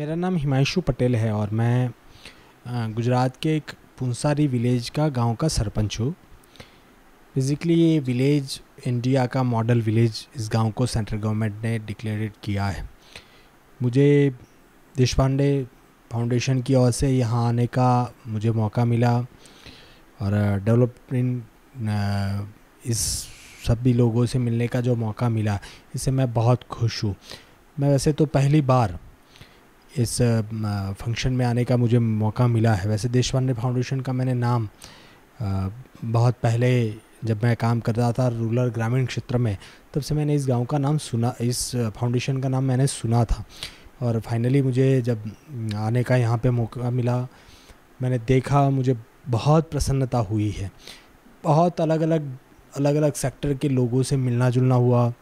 मेरा नाम हिमांशु पटेल है और मैं गुजरात के एक पुंसारी विलेज का गांव का सरपंच हूँ फिज़िकली ये विलेज इंडिया का मॉडल विलेज इस गांव को सेंट्रल गवर्नमेंट ने डिक्लेरेट किया है मुझे देश फाउंडेशन की ओर से यहाँ आने का मुझे मौका मिला और डेवलपमेंट इस सभी लोगों से मिलने का जो मौका मिला इससे मैं बहुत खुश हूँ मैं वैसे तो पहली बार इस फंक्शन में आने का मुझे मौका मिला है वैसे देशपांडे फाउंडेशन का मैंने नाम बहुत पहले जब मैं काम कर रहा था रूरल ग्रामीण क्षेत्र में तब से मैंने इस गांव का नाम सुना इस फाउंडेशन का नाम मैंने सुना था और फाइनली मुझे जब आने का यहाँ पे मौका मिला मैंने देखा मुझे बहुत प्रसन्नता हुई है बहुत अलग अलग अलग अलग सेक्टर के लोगों से मिलना जुलना हुआ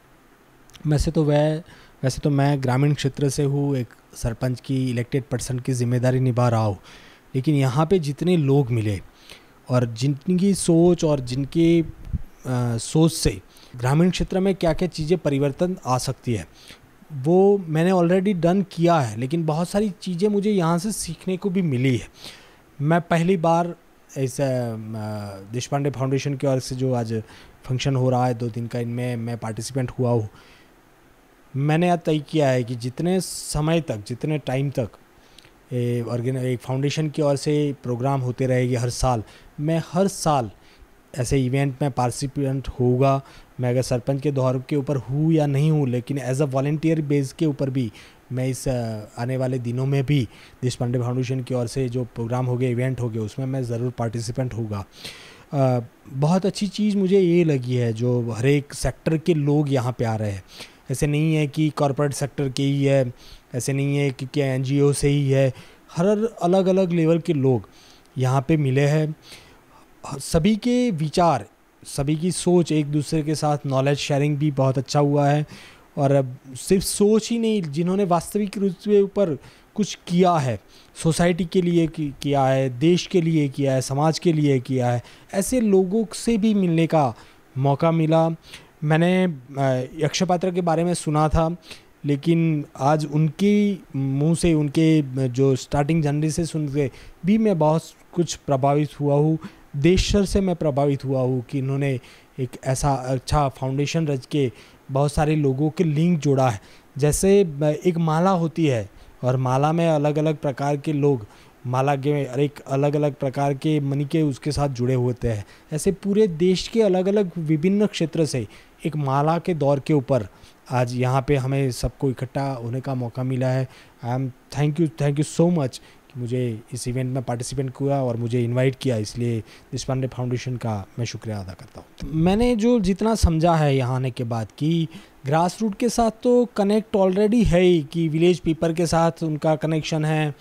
वैसे तो वह वैसे तो मैं ग्रामीण क्षेत्र से हूँ एक सरपंच की इलेक्टेड पर्सन की जिम्मेदारी निभा रहा हूँ लेकिन यहाँ पे जितने लोग मिले और जिनकी सोच और जिनकी सोच से ग्रामीण क्षेत्र में क्या क्या चीज़ें परिवर्तन आ सकती है वो मैंने ऑलरेडी डन किया है लेकिन बहुत सारी चीज़ें मुझे यहाँ से सीखने को भी मिली है मैं पहली बार इस देशपांडे फाउंडेशन की ओर से जो आज फंक्शन हो रहा है दो दिन का इनमें मैं पार्टिसिपेंट हुआ हूँ मैंने यह तय किया है कि जितने समय तक जितने टाइम तक एक फाउंडेशन की ओर से प्रोग्राम होते रहेगी हर साल मैं हर साल ऐसे इवेंट में पार्टिसिपेंट होगा मैं अगर सरपंच के दौर के ऊपर हूँ या नहीं हूँ लेकिन एज अ वॉल्टियर बेस के ऊपर भी मैं इस आने वाले दिनों में भी देश पांडे फाउंडेशन की ओर से जो प्रोग्राम हो गए इवेंट हो गए उसमें मैं ज़रूर पार्टिसिपेंट होगा बहुत अच्छी चीज़ मुझे ये लगी है जो हर एक सेक्टर के लोग यहाँ पे आ रहे हैं ऐसे नहीं है कि कॉरपोरेट सेक्टर के ही है ऐसे नहीं है कि क्या एन से ही है हर अलग अलग लेवल के लोग यहाँ पे मिले हैं सभी के विचार सभी की सोच एक दूसरे के साथ नॉलेज शेयरिंग भी बहुत अच्छा हुआ है और अब सिर्फ सोच ही नहीं जिन्होंने वास्तविक रूप से ऊपर कुछ किया है सोसाइटी के लिए किया है देश के लिए किया है समाज के लिए किया है ऐसे लोगों से भी मिलने का मौका मिला मैंने यक्षपात्र पात्र के बारे में सुना था लेकिन आज उनके मुंह से उनके जो स्टार्टिंग जनरी से सुन के भी मैं बहुत कुछ प्रभावित हुआ हूँ देशर से मैं प्रभावित हुआ हूँ कि इन्होंने एक ऐसा अच्छा फाउंडेशन रच के बहुत सारे लोगों के लिंक जोड़ा है जैसे एक माला होती है और माला में अलग अलग प्रकार के लोग माला के और एक अलग अलग प्रकार के मनी के उसके साथ जुड़े होते हैं ऐसे पूरे देश के अलग अलग विभिन्न क्षेत्र से एक माला के दौर के ऊपर आज यहाँ पे हमें सबको इकट्ठा होने का मौका मिला है I am thank you thank you so much कि मुझे इस इवेंट में पार्टिसिपेंट किया और मुझे इनवाइट किया इसलिए इस पांडे फाउंडेशन का मैं शुक्रिया अदा करता हूँ मैंने जो जितना समझा है यहाँ आने के बाद कि ग्रास रूट के साथ तो कनेक्ट ऑलरेडी है ही कि विलेज पीपल के साथ उनका कनेक्शन है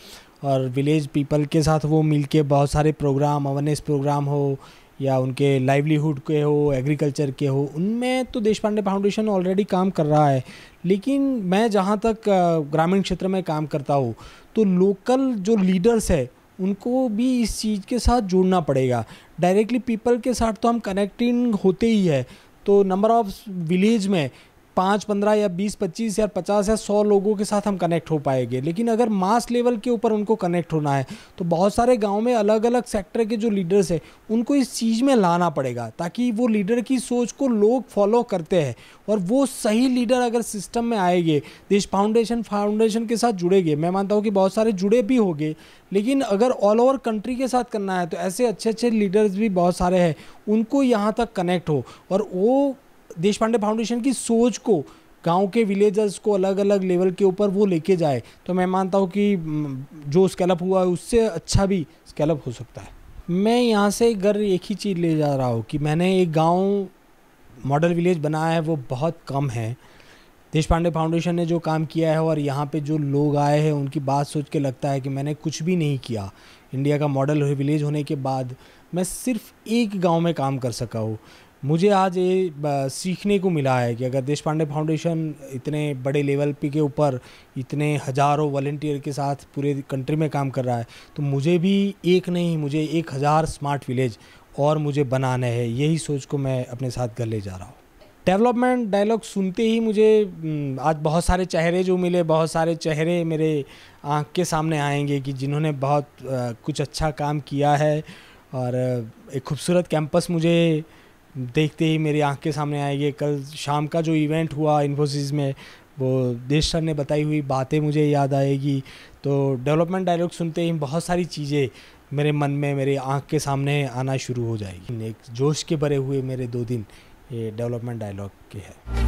और विलेज पीपल के साथ वो मिलके बहुत सारे प्रोग्राम अवेयरनेस प्रोग्राम हो या उनके लाइवलीहुड के हो एग्रीकल्चर के हो उनमें तो देश पांडे फाउंडेशन ऑलरेडी काम कर रहा है लेकिन मैं जहाँ तक ग्रामीण क्षेत्र में काम करता हूँ तो लोकल जो लीडर्स है उनको भी इस चीज़ के साथ जुड़ना पड़ेगा डायरेक्टली पीपल के साथ तो हम कनेक्टिंग होते ही है तो नंबर ऑफ विलेज में पाँच पंद्रह या बीस पच्चीस या पचास या सौ लोगों के साथ हम कनेक्ट हो पाएंगे लेकिन अगर मास लेवल के ऊपर उनको कनेक्ट होना है तो बहुत सारे गाँव में अलग अलग सेक्टर के जो लीडर्स हैं उनको इस चीज़ में लाना पड़ेगा ताकि वो लीडर की सोच को लोग फॉलो करते हैं और वो सही लीडर अगर सिस्टम में आएंगे देश फाउंडेशन फाउंडेशन के साथ जुड़ेंगे मैं मानता हूँ कि बहुत सारे जुड़े भी होंगे लेकिन अगर ऑल ओवर कंट्री के साथ करना है तो ऐसे अच्छे अच्छे लीडर्स भी बहुत सारे हैं उनको यहाँ तक कनेक्ट हो और वो देश पांडे फाउंडेशन की सोच को गांव के विलेजर्स को अलग अलग लेवल के ऊपर वो लेके जाए तो मैं मानता हूँ कि जो स्केलअप हुआ है उससे अच्छा भी स्केलअप हो सकता है मैं यहाँ से घर एक ही चीज़ ले जा रहा हूँ कि मैंने एक गाँव मॉडल विलेज बनाया है वो बहुत कम है देश पांडे फाउंडेशन ने जो काम किया है और यहाँ पे जो लोग आए हैं उनकी बात सोच के लगता है कि मैंने कुछ भी नहीं किया इंडिया का मॉडल विलेज होने के बाद मैं सिर्फ एक गांव में काम कर सका हूँ मुझे आज ये सीखने को मिला है कि अगर देश पांडे फाउंडेशन इतने बड़े लेवल पे के ऊपर इतने हज़ारों वॉल्टियर के साथ पूरे कंट्री में काम कर रहा है तो मुझे भी एक नहीं मुझे एक हज़ार स्मार्ट विलेज और मुझे बनाना है यही सोच को मैं अपने साथ घर ले जा रहा हूँ डेवलपमेंट डायलॉग सुनते ही मुझे आज बहुत सारे चेहरे जो मिले बहुत सारे चेहरे मेरे आँख के सामने आएंगे कि जिन्होंने बहुत कुछ अच्छा काम किया है और एक खूबसूरत कैंपस मुझे देखते ही मेरी आँख के सामने आएगी कल शाम का जो इवेंट हुआ इन्फोसिस में वो देश सर ने बताई हुई बातें मुझे याद आएगी तो डेवलपमेंट डायलॉग सुनते ही बहुत सारी चीज़ें मेरे मन में मेरे आँख के सामने आना शुरू हो जाएगी एक जोश के भरे हुए मेरे दो दिन ये डेवलपमेंट डायलॉग के हैं